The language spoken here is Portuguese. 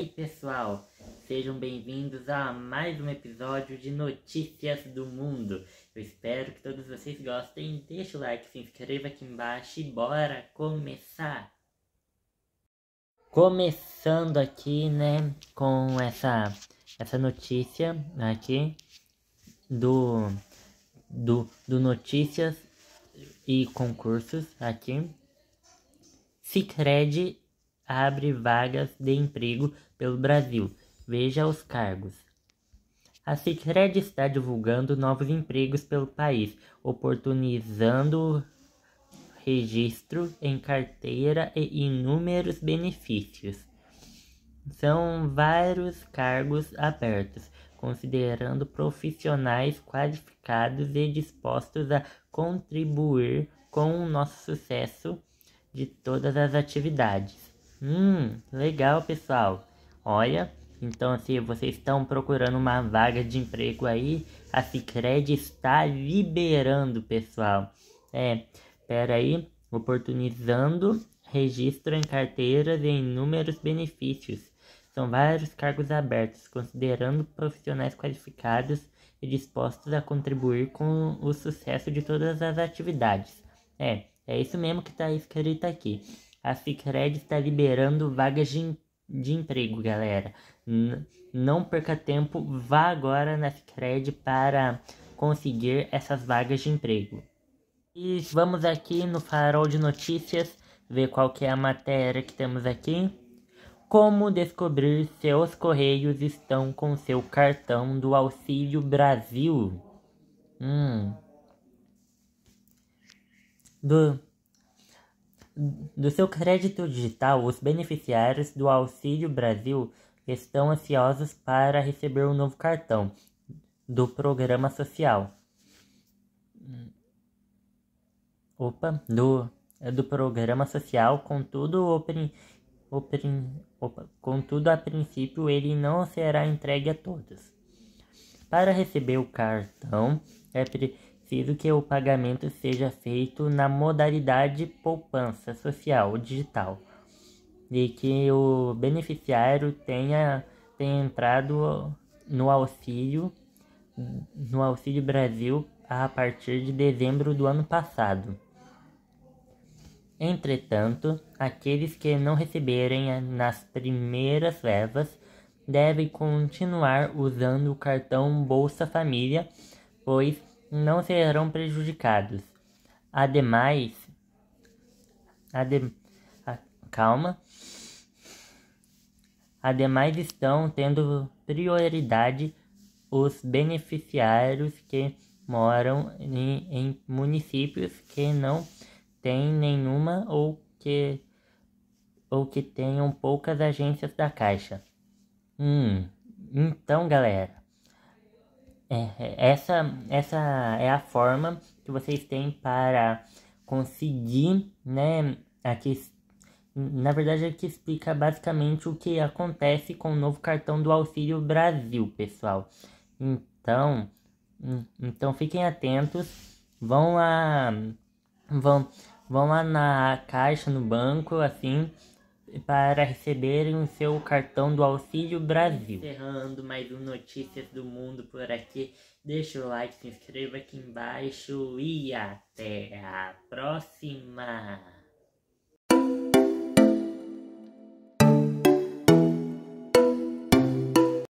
aí, pessoal? Sejam bem-vindos a mais um episódio de Notícias do Mundo. Eu espero que todos vocês gostem. Deixa o like, se inscreva aqui embaixo e bora começar! Começando aqui, né, com essa, essa notícia aqui do, do, do Notícias e Concursos aqui. crede abre vagas de emprego pelo Brasil. Veja os cargos. A Cicred está divulgando novos empregos pelo país, oportunizando registro em carteira e inúmeros benefícios. São vários cargos abertos, considerando profissionais qualificados e dispostos a contribuir com o nosso sucesso de todas as atividades. Hum, legal, pessoal! Olha, então se vocês estão procurando uma vaga de emprego aí, a Cicred está liberando, pessoal. É, pera aí, oportunizando registro em carteiras e inúmeros benefícios. São vários cargos abertos, considerando profissionais qualificados e dispostos a contribuir com o sucesso de todas as atividades. É, é isso mesmo que está escrito aqui. A Cicred está liberando vagas de emprego de emprego, galera. N não perca tempo, vá agora na cred para conseguir essas vagas de emprego. E vamos aqui no farol de notícias ver qual que é a matéria que temos aqui. Como descobrir se os correios estão com seu cartão do Auxílio Brasil? Hum. Do do seu crédito digital, os beneficiários do Auxílio Brasil estão ansiosos para receber o um novo cartão do programa social. Opa, do, do programa social, contudo, o, prin, o prin, opa, contudo, a princípio ele não será entregue a todos. Para receber o cartão, é preciso preciso que o pagamento seja feito na modalidade poupança social digital e que o beneficiário tenha, tenha entrado no auxílio no Auxílio Brasil a partir de dezembro do ano passado. Entretanto, aqueles que não receberem nas primeiras levas devem continuar usando o cartão Bolsa Família, pois não serão prejudicados. Ademais, adem, a, ah, calma. Ademais estão tendo prioridade os beneficiários que moram em, em municípios que não têm nenhuma ou que ou que tenham poucas agências da Caixa. Hum, então galera, é, é, essa, essa é a forma que vocês têm para conseguir, né? Aqui, na verdade, aqui explica basicamente o que acontece com o novo cartão do Auxílio Brasil, pessoal. Então, hum, então fiquem atentos, vão lá, vão, vão lá na caixa, no banco, assim, para receberem o seu cartão do Auxílio Brasil. Encerrando mais um Notícias do Mundo por aqui. Deixa o like, se inscreva aqui embaixo e até a próxima!